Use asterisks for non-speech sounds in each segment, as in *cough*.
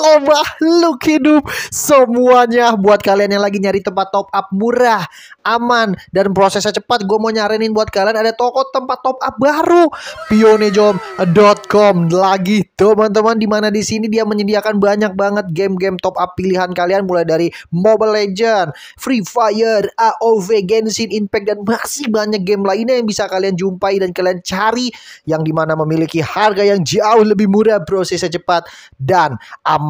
seluruh makhluk hidup semuanya buat kalian yang lagi nyari tempat top up murah aman dan prosesnya cepat gue mau nyaranin buat kalian ada toko tempat top up baru pionejom.com lagi teman-teman dimana di sini dia menyediakan banyak banget game-game top up pilihan kalian mulai dari Mobile Legend, Free Fire, AOV, Genshin Impact dan masih banyak game lainnya yang bisa kalian jumpai dan kalian cari yang dimana memiliki harga yang jauh lebih murah prosesnya cepat dan aman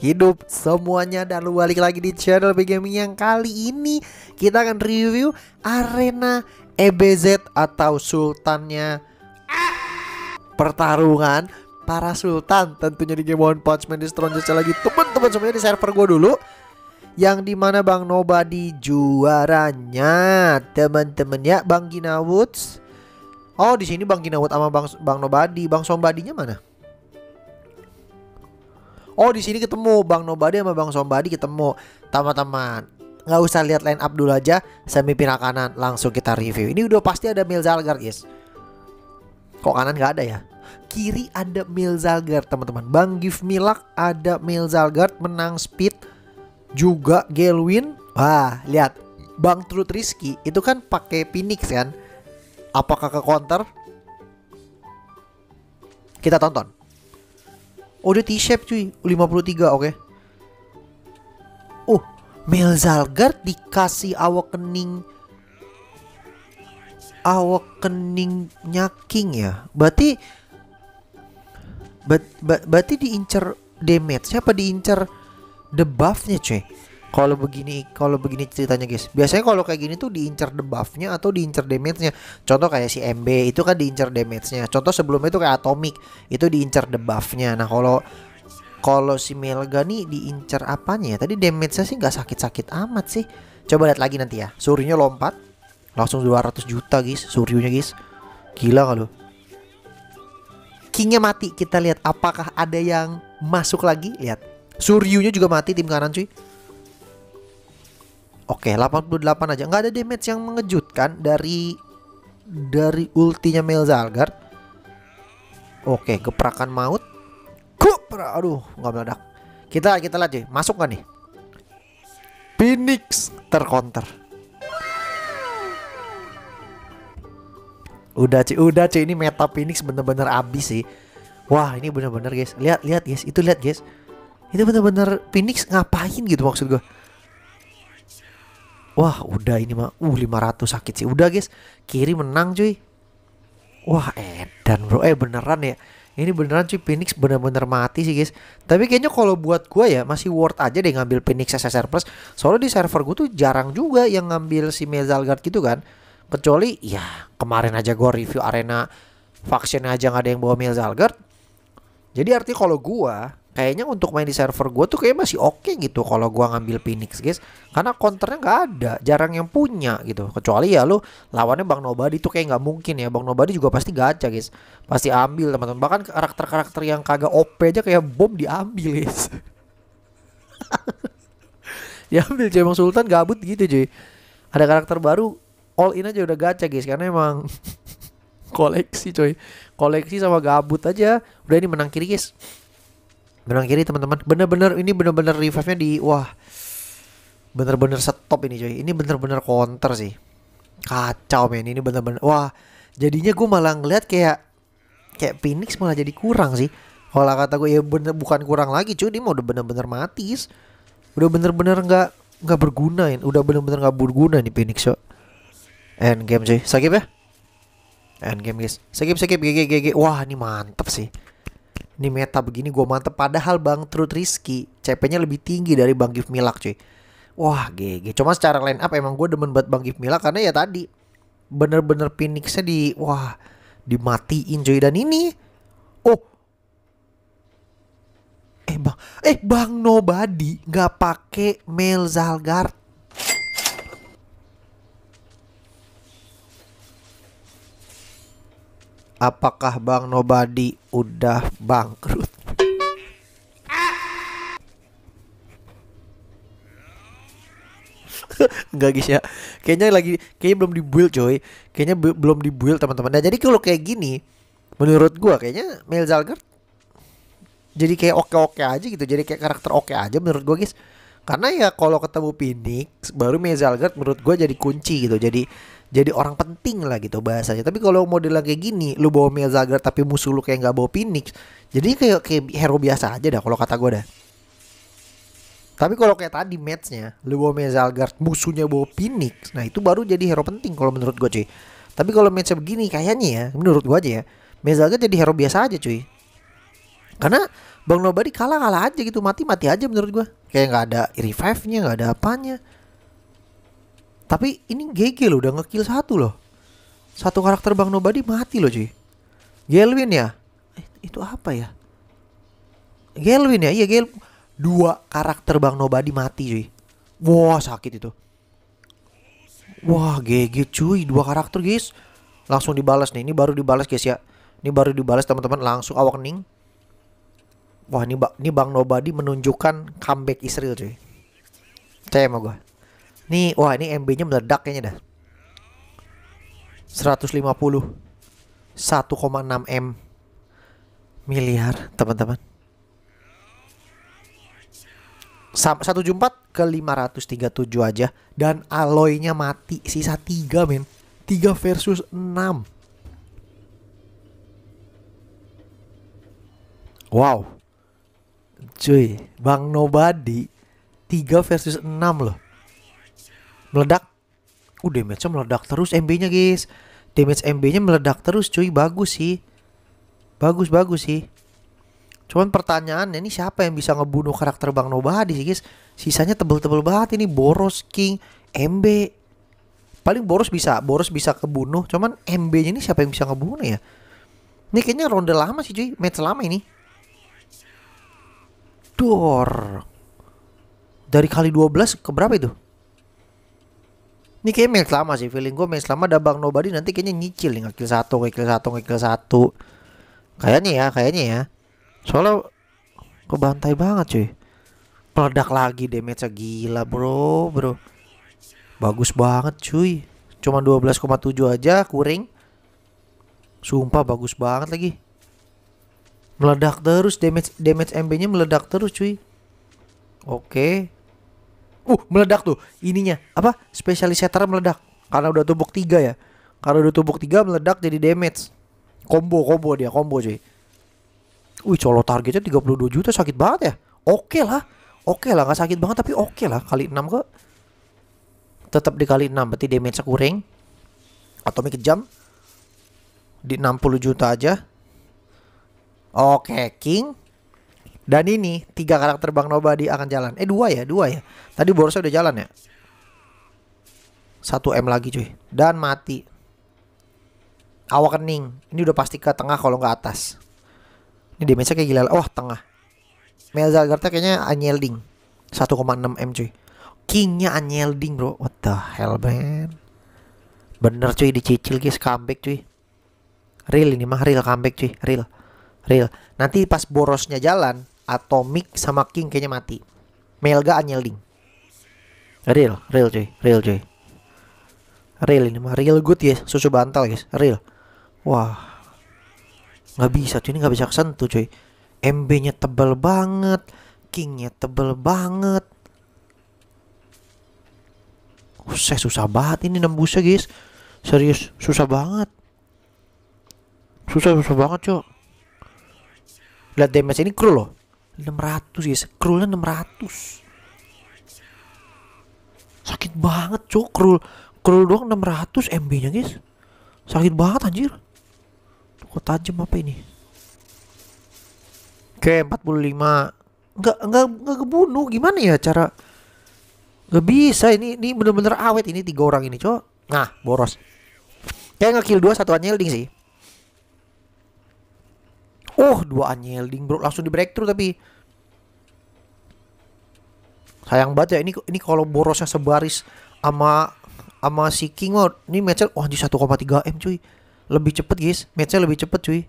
hidup semuanya dan lu balik lagi di channel B yang kali ini kita akan review arena EBZ atau sultannya pertarungan para sultan tentunya di game One Punch Man di lagi teman-teman semuanya di server gua dulu yang dimana Bang Noba di juaranya teman-teman ya Bang Ginawoods Oh di sini Bang Ginawut sama Bang Bang Nobadi, Bang Sombadinya mana? oh di sini ketemu Bang Nobadi sama Bang Sombadi ketemu teman-teman nggak usah lihat line up dulu aja semi pindah kanan langsung kita review ini udah pasti ada Milzalgar guys kok kanan nggak ada ya kiri ada Milzalgar teman-teman Bang Give Milak ada Milzalgar menang speed juga Gelwin wah lihat Bang Truth Rizky itu kan pakai Phoenix kan apakah ke counter kita tonton Oh dia T-shape cuy 53 oke okay. Oh Melzalgar dikasih awakening awakeningnya king ya Berarti ber, ber, Berarti diincer damage Siapa diincer debuffnya cuy kalau begini kalau begini ceritanya guys biasanya kalau kayak gini tuh diincar debuffnya atau diincar damage-nya contoh kayak si MB itu kan diincar damage-nya contoh sebelumnya itu kayak Atomic itu diincar debuffnya nah kalau kalau si Melga nih diincar apanya ya? tadi damage-nya sih nggak sakit-sakit amat sih coba lihat lagi nanti ya Suryunya lompat langsung 200 juta guys Suryunya guys gila kalau Kingnya mati kita lihat apakah ada yang masuk lagi lihat Suryunya juga mati tim kanan cuy Oke, 88 aja. Nggak ada damage yang mengejutkan dari dari ultinya Melzalgar. Oke, geprakan maut. Kupra. Aduh, nggak meledak. Kita kita lihat deh, masuk nggak nih? Phoenix terkonter. Udah cuy, udah cuy ini meta Phoenix bener-bener abis sih. Wah, ini bener-bener guys. Lihat, lihat guys, itu lihat guys. Itu bener-bener Phoenix ngapain gitu maksud gue Wah udah ini mah uh 500 sakit sih udah guys kiri menang cuy Wah edan bro eh beneran ya ini beneran cuy Phoenix bener-bener mati sih guys tapi kayaknya kalau buat gue ya masih worth aja deh ngambil Phoenix SSR Plus soalnya di server gue tuh jarang juga yang ngambil si Mezalgard gitu kan kecuali ya kemarin aja gue review arena faction aja gak ada yang bawa Mezalgard jadi artinya kalau gue kayaknya untuk main di server gue tuh kayak masih oke okay gitu kalau gue ngambil Phoenix guys karena counternya nggak ada jarang yang punya gitu kecuali ya lo lawannya Bang Nobody tuh kayak nggak mungkin ya Bang Nobody juga pasti gacha guys pasti ambil teman-teman bahkan karakter-karakter yang kagak OP aja kayak bom diambil guys *laughs* diambil cuy emang Sultan gabut gitu cuy ada karakter baru all in aja udah gacha guys karena emang *laughs* koleksi coy koleksi sama gabut aja udah ini menang kiri guys Belakang kiri teman-teman. Bener-bener ini bener-bener revive-nya di wah. Bener-bener stop ini coy. Ini bener-bener counter sih. Kacau men ini bener-bener wah. Jadinya gue malah ngeliat kayak kayak Phoenix malah jadi kurang sih. Kalau kata gue ya bener bukan kurang lagi cuy, dia mau udah bener-bener sih Udah bener-bener gak Gak berguna ya. Udah bener-bener gak berguna nih Phoenix cuy. End game cuy. Sakit ya? End game guys. Sakit sakit GG GG. Wah, ini mantep sih. Ini meta begini gue mantep padahal Bang Truth Rizky CP-nya lebih tinggi dari Bang Gif Milak cuy. Wah GG Cuma secara line up emang gue demen banget Bang Gif Milak Karena ya tadi Bener-bener Phoenix-nya di Wah Dimatiin cuy Dan ini Oh Eh bang Eh bang nobody nggak pakai Mel Zalgart apakah Bang Nobadi udah bangkrut? Enggak *laughs* guys ya. Kayaknya lagi kayaknya belum dibuild coy. Kayaknya belum dibuild teman-teman. Nah, jadi kalau kayak gini menurut gua kayaknya Mel Zalger. jadi kayak oke-oke aja gitu. Jadi kayak karakter oke aja menurut gua guys. Karena ya kalau ketemu Phoenix baru Mel Zalger, menurut gua jadi kunci gitu. Jadi jadi orang penting lah gitu bahasanya. Tapi kalau modelnya kayak gini, lu bawa Mel tapi musuh lu kayak nggak bawa Phoenix, jadi kayak kayak hero biasa aja dah kalau kata gue dah. Tapi kalau kayak tadi matchnya, lu bawa Mel musuhnya bawa Phoenix, nah itu baru jadi hero penting kalau menurut gue cuy. Tapi kalau matchnya begini kayaknya ya, menurut gue aja ya, Mel jadi hero biasa aja cuy. Karena Bang Nobody kalah-kalah aja gitu, mati-mati aja menurut gue. Kayak nggak ada revive-nya, nggak ada apanya. Tapi ini GG loh udah ngekill satu loh. Satu karakter Bang Nobody mati loh cuy. Gelwin ya? Eh, itu apa ya? Gelwin ya? Iya Gel dua karakter Bang Nobody mati cuy. Wah, sakit itu. Wah, GG cuy, dua karakter guys. Langsung dibalas nih. Ini baru dibalas guys ya. Ini baru dibalas teman-teman langsung awak Wah, ini, ini Bang Nobody menunjukkan comeback Israel cuy. Caya gue. Nih, wah ini MB-nya meledak kayaknya dah. 150 1,6 M miliar, teman-teman. 174 ke 537 aja dan aloy-nya mati sisa 3 men 3 versus 6 Wow Cuy Bang Nobody 3 versus 6 loh meledak uh damage-nya meledak terus MB-nya guys damage MB-nya meledak terus cuy bagus sih bagus bagus sih cuman pertanyaannya ini siapa yang bisa ngebunuh karakter Bang Nobadi sih guys sisanya tebel-tebel banget ini Boros King MB paling Boros bisa Boros bisa kebunuh cuman MB-nya ini siapa yang bisa ngebunuh ya ini kayaknya ronde lama sih cuy match lama ini Dor dari kali 12 ke berapa itu ini kayak match lama sih feeling gue match lama ada Bang Nobody nanti kayaknya nyicil nih ngekill satu ngekill satu ngekill satu kayaknya ya kayaknya ya soalnya kebantai banget cuy peledak lagi damage gila bro bro bagus banget cuy cuma 12,7 aja kuring sumpah bagus banget lagi meledak terus damage damage MB nya meledak terus cuy oke okay uh meledak tuh ininya apa spesialis setter meledak karena udah tubuk tiga ya karena udah tubuk tiga meledak jadi damage combo combo dia combo cuy Wih colo targetnya 32 juta sakit banget ya Oke okay lah Oke okay lah gak sakit banget tapi oke okay lah Kali 6 kok Tetap dikali 6 berarti damage atau mikir jam Di 60 juta aja Oke King dan ini tiga karakter Bang Noba akan jalan. Eh dua ya, dua ya. Tadi borosnya udah jalan ya. Satu M lagi cuy. Dan mati. Awakening. Ini udah pasti ke tengah kalau nggak atas. Ini damage-nya kayak gila. Oh tengah. Melzagarta kayaknya koma 1,6 M cuy. Kingnya Anyelding bro. What the hell man. Bener cuy dicicil guys comeback cuy. Real ini mah real comeback cuy. Real. Real. Nanti pas borosnya jalan. Atomic sama King kayaknya mati. Melga anyeling. Real, real cuy, real cuy. Real ini mah real good ya, susu bantal guys, real. Wah. Gak bisa cuy, ini gak bisa kesentuh cuy. MB-nya tebel banget, King-nya tebel banget. Usah susah banget ini nembusnya guys. Serius, susah banget. Susah susah banget cuy. Lihat damage ini kru loh. 600 ya scrollnya 600 sakit banget cok krul, krul doang 600 MB nya guys sakit banget anjir kok tajam apa ini Oke 45 Enggak enggak enggak kebunuh gimana ya cara Enggak bisa ini ini bener-bener awet ini tiga orang ini cok Nah boros Kayak ngekill dua satuannya anjing sih Oh dua ding bro langsung di breakthrough tapi sayang banget ya ini ini kalau borosnya sebaris sama sama si King mah oh, ini matchnya wah di 1,3 m cuy lebih cepet guys matchnya lebih cepet cuy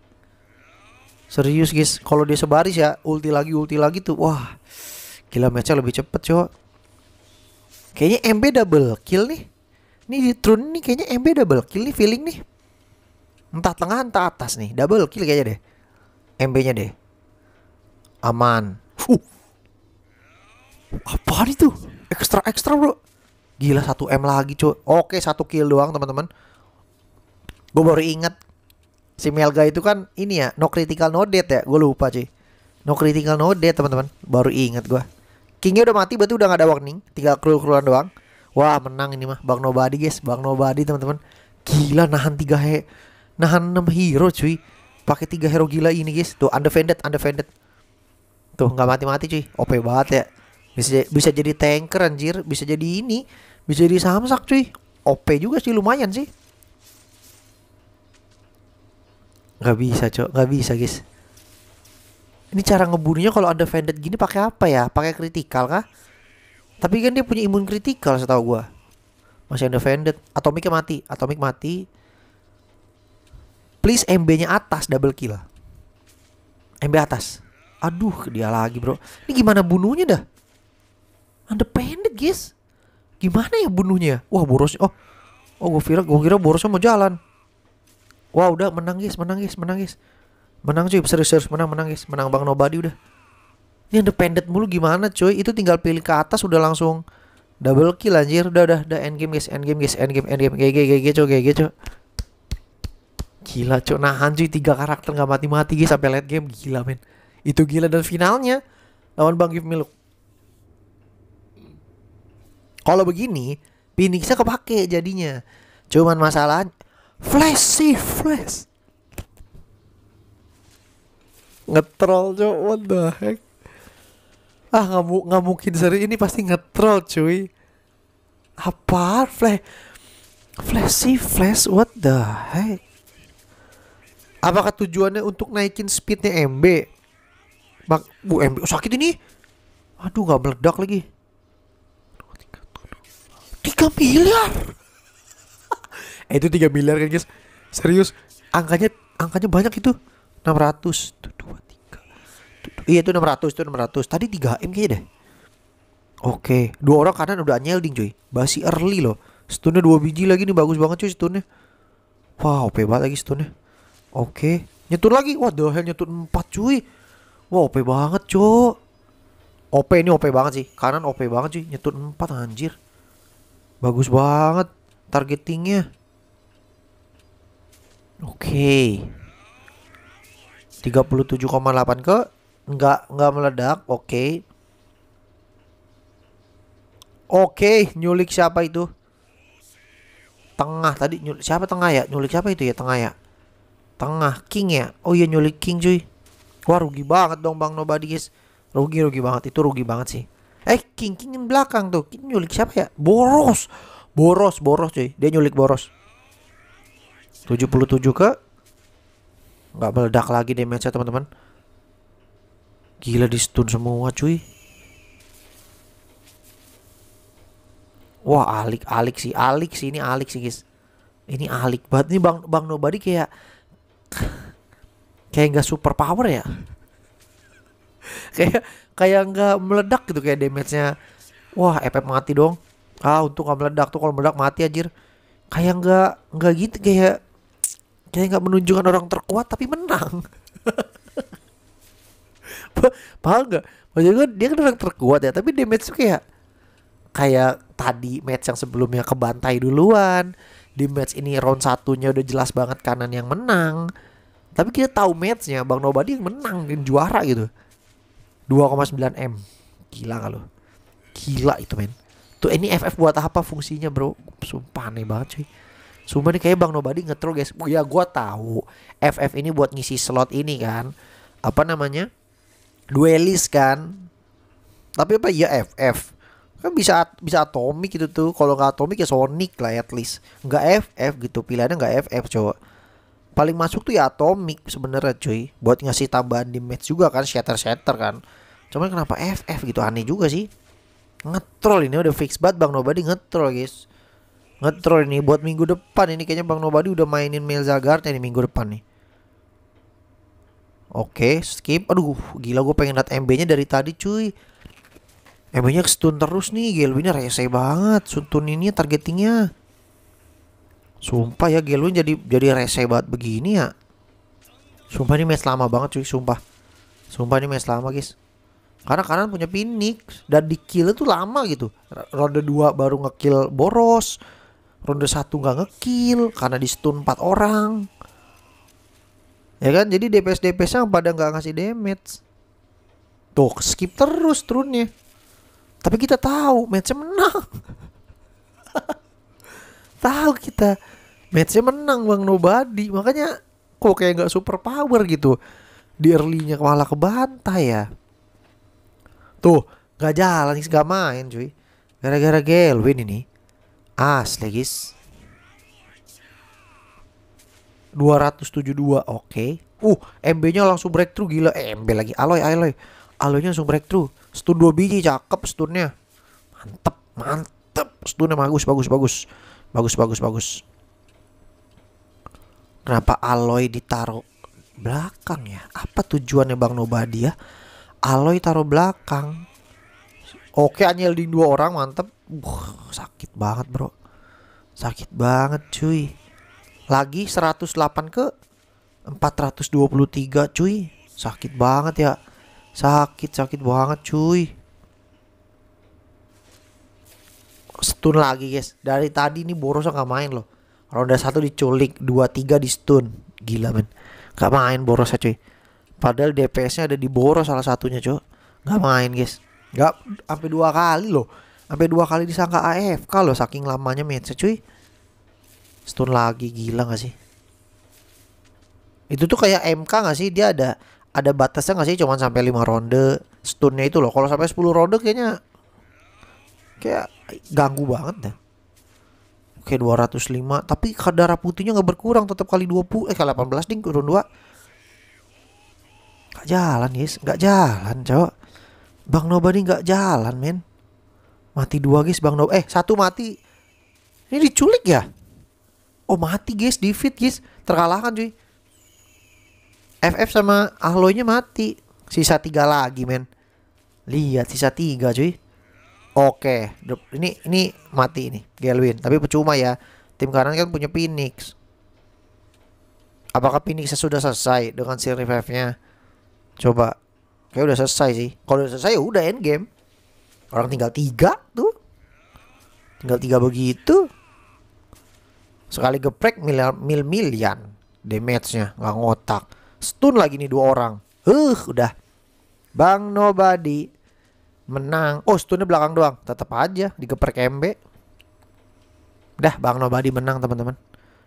serius guys kalau dia sebaris ya ulti lagi ulti lagi tuh wah gila match lebih cepet cuy kayaknya MB double kill nih ini di trun nih kayaknya MB double kill nih feeling nih entah tengah entah atas nih double kill kayaknya deh MB-nya deh. Aman. Uh. Apaan itu? Ekstra ekstra, Bro. Gila 1 M lagi, cuy. Oke, satu kill doang, teman-teman. Gue baru ingat si Melga itu kan ini ya, no critical no dead ya. Gue lupa, cuy. No critical no dead teman-teman. Baru ingat gue. Kingnya udah mati berarti udah gak ada warning, tinggal kru-kruan doang. Wah, menang ini mah Bang Nobody, guys. Bang Nobody, teman-teman. Gila nahan 3 he. Nahan 6 hero, cuy pakai tiga hero gila ini guys tuh undefended undefended tuh nggak mati-mati cuy OP banget ya bisa bisa jadi tanker anjir bisa jadi ini bisa jadi samsak cuy OP juga sih lumayan sih nggak bisa cok nggak bisa guys ini cara ngebunuhnya kalau undefended gini pakai apa ya pakai kritikal kah tapi kan dia punya imun kritikal setahu gua masih undefended atomic mati atomic mati Please MB-nya atas double kill. MB atas. Aduh, dia lagi, Bro. Ini gimana bunuhnya dah? Underpended, guys. Gimana ya bunuhnya? Wah, boros. Oh. Oh, gue kira gue kira borosnya mau jalan. Wah, udah menang, guys. Menang, guys. Menang, guys. Menang cuy, serius-serius menang, menang guys. Menang Bang Nobody udah. Ini underpended mulu gimana cuy? Itu tinggal pilih ke atas udah langsung double kill anjir. Udah udah udah end game guys, end game guys, end game end game. GG GG cuy, GG cuy. Gila cok nahan cuy tiga karakter nggak mati-mati guys sampai late game gila men. Itu gila dan finalnya lawan Bang Give Miluk. Kalau begini Phoenixnya kepake jadinya. Cuman masalah flash sih flash. Ngetrol cok what the heck. Ah nggak nggak mungkin seri ini pasti ngetrol cuy. Apa flash? Flash sih flash what the heck? Apakah tujuannya untuk naikin speednya MB? Mak, bu MB oh, sakit ini. Aduh nggak meledak lagi. Tiga miliar. *laughs* eh itu tiga miliar kan guys. Serius, angkanya angkanya banyak itu. 600. Tuh, 2 3. Tuh, iya itu 600, itu 600. Tadi tiga m kayaknya deh. Oke, dua orang kanan udah nyelding cuy. Basi early loh. Stunnya dua biji lagi nih bagus banget cuy stunnya. wow, OP lagi stunnya. Oke, nyetut lagi. Wah, the hell nyetut 4 cuy. Wah, OP banget, Cok. OP ini OP banget sih. Kanan OP banget cuy, nyetut 4 anjir. Bagus banget targetingnya. Oke. Okay. 37,8 ke Enggak enggak meledak. Oke. Oke, nyulik siapa itu? Tengah tadi nyulik siapa tengah ya? Nyulik siapa itu ya tengah ya? tengah king ya oh iya nyulik king cuy wah rugi banget dong bang nobody guys rugi rugi banget itu rugi banget sih eh king kingin belakang tuh king nyulik siapa ya boros boros boros cuy dia nyulik boros 77 ke nggak meledak lagi damage ya teman-teman gila di stun semua cuy wah alik alik sih alik sih ini alik sih guys ini alik banget nih bang bang nobody kayak kayak nggak super power ya *laughs* kayak kayak nggak meledak gitu kayak damage-nya wah efek mati dong ah untuk nggak meledak tuh kalau meledak mati anjir kayak nggak nggak gitu kayak kayak nggak menunjukkan orang terkuat tapi menang *laughs* paham nggak maksudnya dia kan orang terkuat ya tapi damage tuh kayak kayak tadi match yang sebelumnya kebantai duluan di match ini round satunya udah jelas banget kanan yang menang tapi kita tahu matchnya bang nobody yang menang dan juara gitu 2,9 m gila gak gila itu men tuh ini FF buat apa fungsinya bro sumpah aneh banget cuy Sumpah nih kayak Bang Nobody ngetrol guys. Oh, ya gue tahu FF ini buat ngisi slot ini kan. Apa namanya? Duelis kan. Tapi apa ya FF? kan bisa bisa atomik gitu tuh kalau nggak atomik ya sonic lah at least nggak ff gitu pilihannya nggak ff coba paling masuk tuh ya atomik sebenarnya cuy buat ngasih tambahan di match juga kan shatter shatter kan cuman kenapa ff gitu aneh juga sih ngetrol ini udah fix banget bang nobody ngetrol guys ngetrol ini buat minggu depan ini kayaknya bang nobody udah mainin Mel Zagart nih minggu depan nih oke skip aduh gila gue pengen liat mb nya dari tadi cuy Emangnya eh, nya stun terus nih, Gelwinnya rese banget. stun ini targetingnya. Sumpah ya Gelwin jadi jadi rese banget begini ya. Sumpah ini match lama banget cuy, sumpah. Sumpah ini match lama guys. Karena kanan punya Phoenix dan di kill itu lama gitu. Ronde 2 baru ngekill Boros. Ronde 1 nggak ngekill karena di stun 4 orang. Ya kan? Jadi DPS dps yang pada nggak ngasih damage. Tuh, skip terus turunnya. Tapi kita tahu matchnya menang. *laughs* tahu kita matchnya menang Bang Nobody. Makanya kok kayak nggak super power gitu. Di early-nya malah kebantai ya. Tuh, nggak jalan, nggak main cuy. Gara-gara win ini. Asli guys. 272 oke. Okay. Uh, MB-nya langsung breakthrough gila. Eh, MB lagi. Aloy, Aloy alunya langsung breakthrough stun dua biji cakep stunnya mantep mantep stunnya bagus bagus bagus bagus bagus bagus kenapa aloy ditaruh belakang ya apa tujuannya bang Nobadi ya aloy taruh belakang oke anjel di dua orang mantep uh, sakit banget bro sakit banget cuy lagi 108 ke 423 cuy sakit banget ya Sakit, sakit banget cuy. Stun lagi guys. Dari tadi ini Boros nggak main loh. Ronda 1 diculik, 2 3 di stun. Gila men. Gak main Boros cuy. Padahal DPS-nya ada di Boros salah satunya cuy. Gak main guys. Gak sampai dua kali loh. Sampai dua kali disangka AFK loh saking lamanya match cuy. Stun lagi gila gak sih? Itu tuh kayak MK gak sih? Dia ada ada batasnya nggak sih cuman sampai 5 ronde stunnya itu loh. Kalau sampai 10 ronde kayaknya kayak ganggu banget dah. Oke 205 tapi kadar putihnya nggak berkurang tetap kali 20 eh kali 18 ding turun 2. Gak jalan guys, nggak jalan cowok. Bang Noba nih nggak jalan men. Mati dua guys Bang Noba. Eh satu mati. Ini diculik ya? Oh mati guys, defeat guys. Terkalahkan cuy. FF sama Ahloynya mati. Sisa tiga lagi, men. Lihat sisa tiga, cuy. Oke, ini ini mati ini Gelwin, tapi percuma ya. Tim kanan kan punya Phoenix. Apakah Phoenix sudah selesai dengan si revive-nya? Coba. Kayak udah selesai sih. Kalau udah selesai ya udah end game. Orang tinggal tiga tuh. Tinggal tiga begitu. Sekali geprek mil mil milian damage-nya, nggak ngotak. Stun lagi nih dua orang. Huh, udah. Bang Nobody menang. Oh, stunnya belakang doang. Tetap aja digeper kembe. Udah, Bang Nobody menang, teman-teman.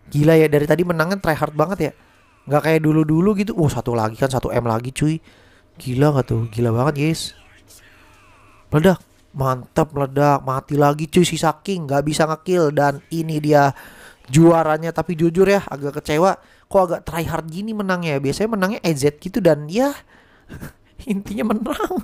Gila ya, dari tadi menangnya try hard banget ya. Nggak kayak dulu-dulu gitu. Oh, satu lagi kan, satu M lagi cuy. Gila nggak tuh? Gila banget, guys. Meledak. Mantap meledak, mati lagi cuy si Saking gak bisa ngekill dan ini dia juaranya tapi jujur ya agak kecewa kok agak try hard gini menangnya ya. biasanya menangnya EZ gitu dan ya *laughs* intinya menang